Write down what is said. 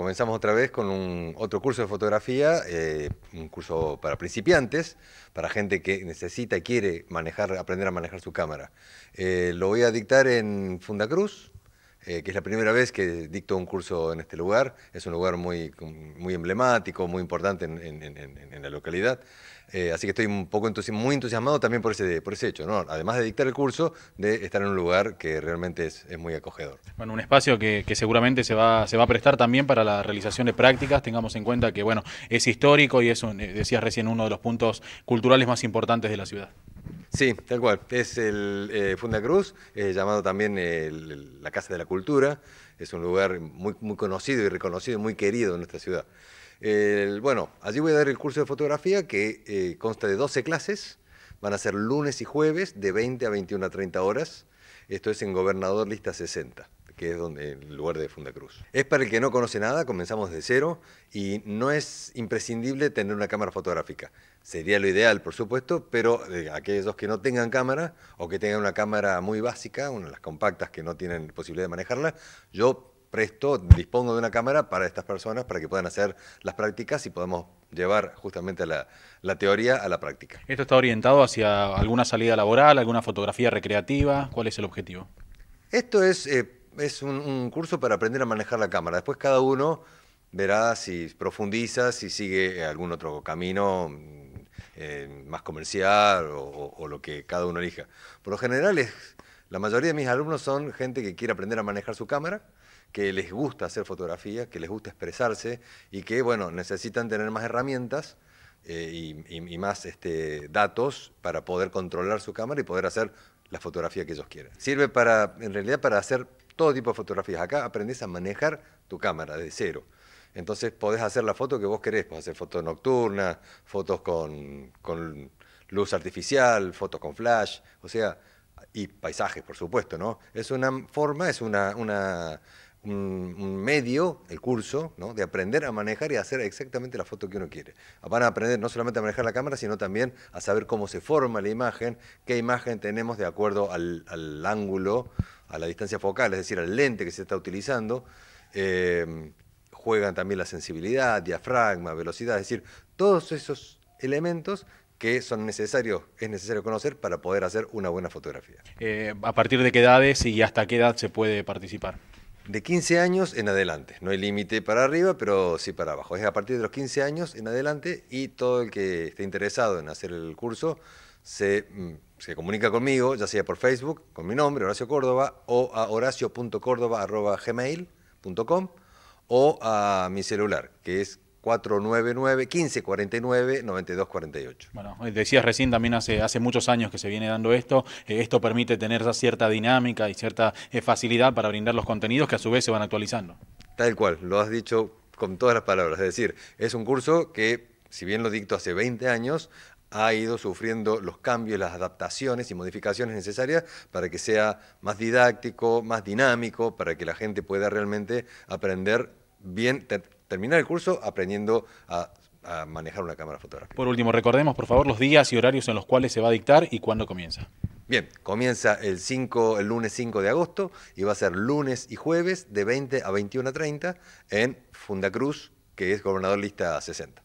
comenzamos otra vez con un, otro curso de fotografía, eh, un curso para principiantes, para gente que necesita y quiere manejar, aprender a manejar su cámara. Eh, lo voy a dictar en Fundacruz, eh, que es la primera vez que dicto un curso en este lugar. Es un lugar muy, muy emblemático, muy importante en, la localidad. Eh, así que estoy un poco muy entusiasmado también por ese, por hecho, además de dictar el curso, de estar en un lugar que realmente es, muy acogedor. Bueno, un espacio que, seguramente se va, a prestar también para la realización de prácticas. Tengamos en cuenta que bueno, es histórico y es, eh, decías recién, uno de los puntos culturales más importantes de la ciudad. Sí, tal cual. Es el eh, Fundacruz, eh, llamado también la Casa de la Cultura. Es un lugar muy, conocido y reconocido, y muy querido en nuestra ciudad. bueno, allí voy a dar el curso de fotografía que eh, consta de 12 clases. Van a ser lunes y jueves de 20 a 21 a 30 horas. Esto es en Gobernador Lista 60 que es donde, el lugar de Fundacruz. Es para el que no conoce nada, comenzamos de cero y no es imprescindible tener una cámara fotográfica. Sería lo ideal, por supuesto, pero eh, aquellos que no tengan cámara o que tengan una cámara muy básica, una de las compactas que no tienen posibilidad de manejarla, yo presto, dispongo de una cámara para estas personas para que puedan hacer las prácticas y podamos llevar justamente la, teoría a la práctica. ¿Esto está orientado hacia alguna salida laboral, alguna fotografía recreativa? ¿Cuál es el objetivo? Esto es eh, es un, curso para aprender a manejar la cámara. Después cada uno verá si profundiza, si sigue algún otro camino mm, eh, más comercial o, lo que cada uno elija. Por lo general, es, la mayoría de mis alumnos son gente que quiere aprender a manejar su cámara, que les gusta hacer fotografía, que les gusta expresarse y que, bueno, necesitan tener más herramientas eh, y, más este, datos para poder controlar su cámara y poder hacer la fotografía que ellos quieran. Sirve para, en realidad, para hacer todo tipo de fotografías. Acá aprendes a manejar tu cámara de cero. Entonces podés hacer la foto que vos querés, podés hacer fotos nocturnas, fotos con, luz artificial, fotos con flash, o sea, y paisajes, por supuesto, ¿no? Es una forma, es una, una un, medio, el curso, ¿no? de aprender a manejar y hacer exactamente la foto que uno quiere. Van a aprender no solamente a manejar la cámara, sino también a saber cómo se forma la imagen, qué imagen tenemos de acuerdo al, ángulo, a la distancia focal, es decir, al lente que se está utilizando. Em, juegan también la sensibilidad, diafragma, velocidad, es decir, todos esos elementos que son necesarios, es necesario conocer para poder hacer una buena fotografía. Eh, ¿A partir de qué edades y hasta qué edad se puede participar? De 15 años en adelante. No hay límite para arriba, pero sí para abajo. Es a partir de los 15 años en adelante y todo el que esté interesado en hacer el curso se, mm, comunica conmigo, ya sea por Facebook, con mi nombre, Horacio Córdoba, o a horacio.córdoba.gmail.com o a mi celular, que es 499-1549-9248. Bueno, eh, decías recién también hace, hace muchos años que se viene dando esto. Eh, esto permite tener cierta dinámica y cierta eh, facilidad para brindar los contenidos que a su vez se van actualizando. Tal cual, lo has dicho con todas las palabras. Es decir, es un curso que, si bien lo dicto hace 20 años, ha ido sufriendo los cambios, las adaptaciones y modificaciones necesarias para que sea más didáctico, más dinámico, para que la gente pueda realmente aprender bien, terminar el curso aprendiendo a, manejar una cámara fotográfica. Por último, recordemos por favor los días y horarios en los cuales se va a dictar y cuándo comienza. Bien, comienza el, 5, el lunes 5 de agosto y va a ser lunes y jueves de 20 a 21 a 30 en Fundacruz, que es gobernador lista 60.